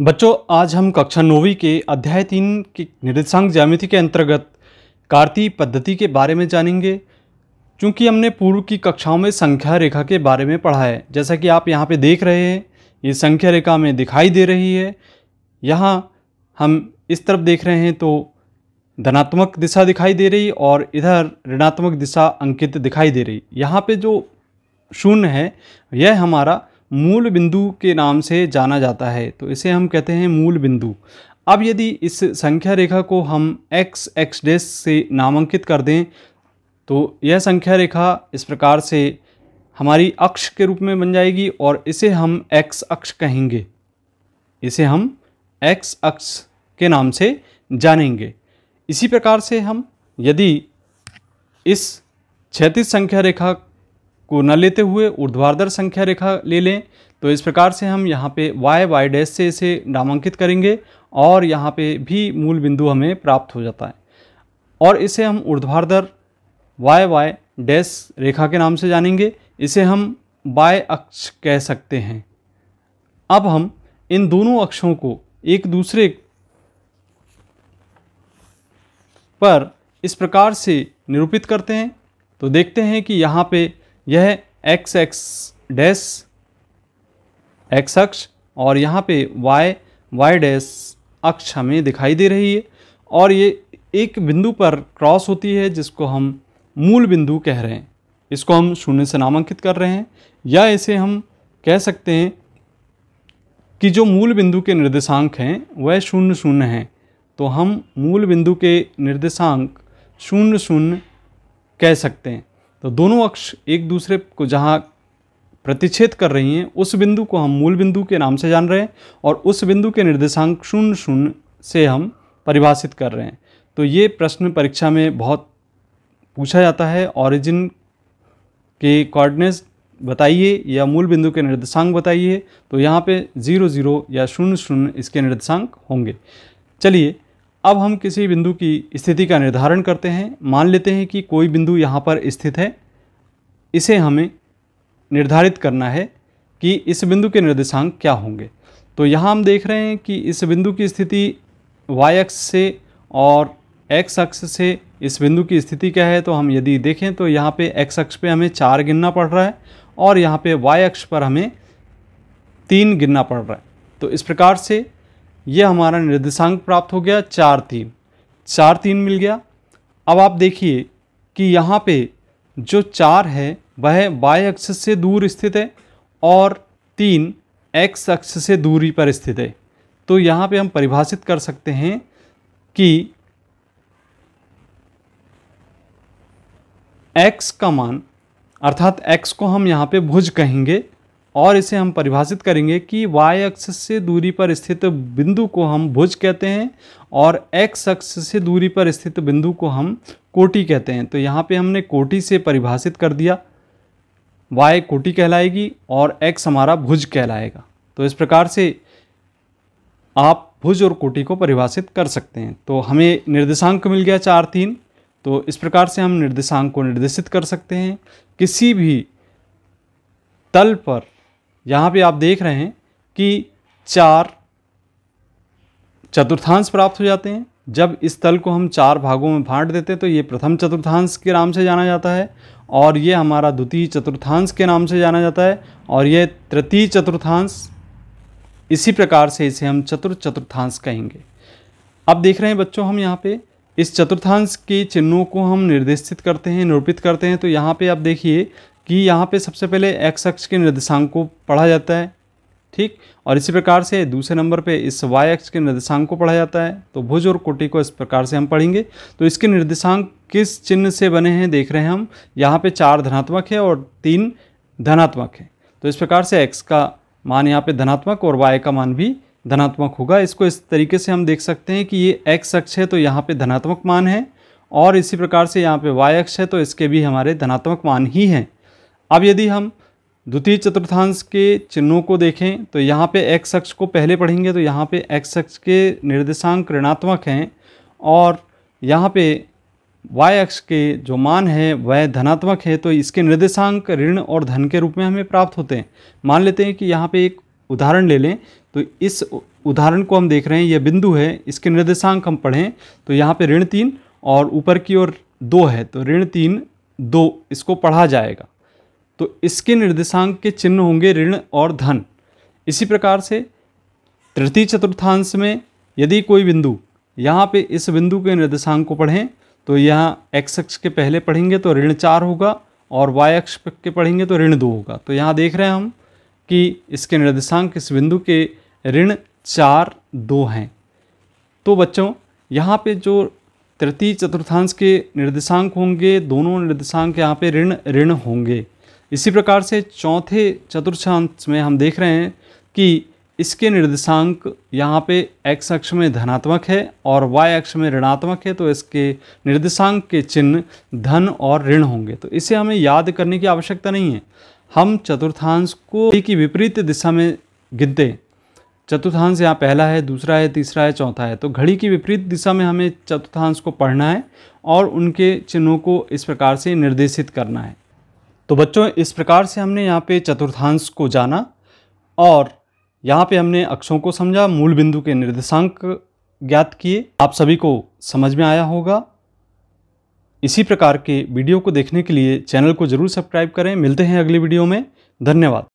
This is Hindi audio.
बच्चों आज हम कक्षा नौवीं के अध्याय तीन की निर्देशांक ज्यामिति के अंतर्गत कार्तीय पद्धति के बारे में जानेंगे क्योंकि हमने पूर्व की कक्षाओं में संख्या रेखा के बारे में पढ़ा है जैसा कि आप यहाँ पे देख रहे हैं ये संख्या रेखा में दिखाई दे रही है यहाँ हम इस तरफ देख रहे हैं तो धनात्मक दिशा दिखाई दे रही और इधर ऋणात्मक दिशा अंकित दिखाई दे रही यहाँ पर जो शून्य है यह हमारा मूल बिंदु के नाम से जाना जाता है तो इसे हम कहते हैं मूल बिंदु अब यदि इस संख्या रेखा को हम x x डेस से नामांकित कर दें तो यह संख्या रेखा इस प्रकार से हमारी अक्ष के रूप में बन जाएगी और इसे हम x अक्ष कहेंगे इसे हम x अक्ष के नाम से जानेंगे इसी प्रकार से हम यदि इस क्षैतिज संख्या रेखा को न लेते हुए ऊर्ध्वाधर संख्या रेखा ले लें तो इस प्रकार से हम यहाँ पे y y डैश से इसे नामांकित करेंगे और यहाँ पे भी मूल बिंदु हमें प्राप्त हो जाता है और इसे हम ऊर्ध्वाधर y y डैश रेखा के नाम से जानेंगे इसे हम y अक्ष कह सकते हैं अब हम इन दोनों अक्षों को एक दूसरे पर इस प्रकार से निरूपित करते हैं तो देखते हैं कि यहाँ पे यह एक्स एक्स डैस एक्स अक्ष और यहाँ पे वाई वाई डैस अक्ष हमें दिखाई दे रही है और ये एक बिंदु पर क्रॉस होती है जिसको हम मूल बिंदु कह रहे हैं इसको हम शून्य से नामांकित कर रहे हैं या इसे हम कह सकते हैं कि जो मूल बिंदु के निर्देशांक हैं वह शून्य शून्य हैं तो हम मूल बिंदु के निर्देशांक शून्य शून्य कह सकते हैं तो दोनों अक्ष एक दूसरे को जहाँ प्रतिच्छेद कर रही हैं उस बिंदु को हम मूल बिंदु के नाम से जान रहे हैं और उस बिंदु के निर्देशांक शून्य शून्य से हम परिभाषित कर रहे हैं तो ये प्रश्न परीक्षा में बहुत पूछा जाता है ऑरिजिन के कॉर्डिनेस बताइए या मूल बिंदु के निर्देशांक बताइए तो यहाँ पे ज़ीरो ज़ीरो या शून्य शून्य इसके निर्देशांक होंगे चलिए अब हम किसी बिंदु की स्थिति का निर्धारण करते हैं मान लेते हैं कि कोई बिंदु यहाँ पर स्थित है इसे हमें निर्धारित करना है कि इस बिंदु के निर्देशांक क्या होंगे तो यहाँ हम देख रहे हैं कि इस बिंदु की स्थिति y अक्ष से और x अक्ष से इस बिंदु की स्थिति क्या है तो हम यदि देखें तो यहाँ पे x अक्ष पे हमें चार गिनना पड़ रहा है और यहाँ पे y अक्ष पर हमें तीन गिनना पड़ रहा है तो इस प्रकार से ये हमारा निर्देशांक प्राप्त हो गया चार तीन चार तीन मिल गया अब आप देखिए कि यहाँ पे जो चार है वह बाय अक्ष से दूर स्थित है और तीन एक्स अक्ष से दूरी पर स्थित है तो यहाँ पे हम परिभाषित कर सकते हैं कि एक्स का मान अर्थात एक्स को हम यहाँ पे भुज कहेंगे और इसे हम परिभाषित करेंगे कि y अक्ष से दूरी पर स्थित बिंदु को हम भुज कहते हैं और x अक्ष से दूरी पर स्थित बिंदु को हम कोटि कहते हैं तो यहाँ पे हमने कोटि से परिभाषित कर दिया y कोटि कहलाएगी और x हमारा भुज कहलाएगा तो इस प्रकार से आप भुज और कोटि को परिभाषित कर सकते हैं तो हमें निर्देशांक मिल गया चार तीन तो इस प्रकार से हम निर्देशांक को निर्देशित कर सकते हैं किसी भी तल पर यहाँ पे आप देख रहे हैं कि चार चतुर्थांश प्राप्त हो जाते हैं जब इस तल को हम चार भागों में बांट देते हैं तो ये प्रथम चतुर्थांश के नाम से जाना जाता है और ये हमारा द्वितीय चतुर्थांश के नाम से जाना जाता है और ये तृतीय चतुर्थांश इसी प्रकार से इसे हम चतुर्थ चतुर्थांश कहेंगे अब देख रहे हैं बच्चों हम यहाँ पे इस चतुर्थांश के चिन्हों को हम निर्देशित करते हैं निरूपित करते हैं तो यहाँ पे आप देखिए कि यहाँ पे सबसे पहले एक्स अक्ष के निर्देशांक को पढ़ा जाता है ठीक और इसी प्रकार से दूसरे नंबर पे इस वाई एक्स के निर्देशांक को पढ़ा जाता है तो भुज और कोटि को इस प्रकार से हम पढ़ेंगे तो इसके निर्देशांक किस चिन्ह से बने हैं देख रहे हैं हम यहाँ पे चार धनात्मक है और तीन धनात्मक है तो इस प्रकार से एक्स का मान यहाँ पे धनात्मक और वाई का मान भी धनात्मक होगा इसको इस तरीके से हम देख सकते हैं कि ये एक्स अक्ष है तो यहाँ पे धनात्मक मान है और इसी प्रकार से यहाँ पे वाई अक्ष है तो इसके भी हमारे धनात्मक मान ही हैं अब यदि हम द्वितीय चतुर्थांश के चिन्हों को देखें तो यहाँ पे एक्स अक्ष को पहले पढ़ेंगे तो यहाँ पे एक्स अक्ष के निर्देशांक ऋणात्मक हैं और यहाँ पे वाई अक्ष के जो मान है वह धनात्मक है तो इसके निर्देशांक ऋण और धन के रूप में हमें प्राप्त होते हैं मान लेते हैं कि यहाँ पे एक उदाहरण ले लें तो इस उदाहरण को हम देख रहे हैं यह बिंदु है इसके निर्देशांक हम पढ़ें तो यहाँ पर ऋण तीन और ऊपर की ओर दो है तो ऋण तीन दो इसको पढ़ा जाएगा तो इसके निर्देशांक के चिन्ह होंगे ऋण और धन इसी प्रकार से तृतीय चतुर्थांश में यदि कोई बिंदु यहाँ पे इस बिंदु के निर्देशांक को पढ़ें तो यहाँ एक्स अक्ष के पहले पढ़ेंगे तो ऋण चार होगा और वाई अक्ष के पढ़ेंगे तो ऋण दो होगा तो यहाँ देख रहे हैं हम कि इसके निर्देशांक इस बिंदु के ऋण चार दो हैं तो बच्चों यहाँ पे जो तृतीय चतुर्थांश के निर्देशांक होंगे दोनों निर्देशांक यहाँ पे ऋण ऋण होंगे इसी प्रकार से चौथे चतुर्थांश में हम देख रहे हैं कि इसके निर्देशांक यहाँ पे x अक्ष में धनात्मक है और y अक्ष में ऋणात्मक है तो इसके निर्देशांक के चिन्ह धन और ऋण होंगे तो इसे हमें याद करने की आवश्यकता नहीं है हम चतुर्थांश को की विपरीत दिशा में गिनते चतुर्थांश यहाँ पहला है दूसरा है तीसरा है चौथा है तो घड़ी की विपरीत दिशा में हमें चतुर्थांश को पढ़ना है और उनके चिन्हों को इस प्रकार से निर्देशित करना है तो बच्चों इस प्रकार से हमने यहाँ पे चतुर्थांश को जाना और यहाँ पे हमने अक्षों को समझा मूल बिंदु के निर्देशांक ज्ञात किए आप सभी को समझ में आया होगा इसी प्रकार के वीडियो को देखने के लिए चैनल को ज़रूर सब्सक्राइब करें मिलते हैं अगली वीडियो में धन्यवाद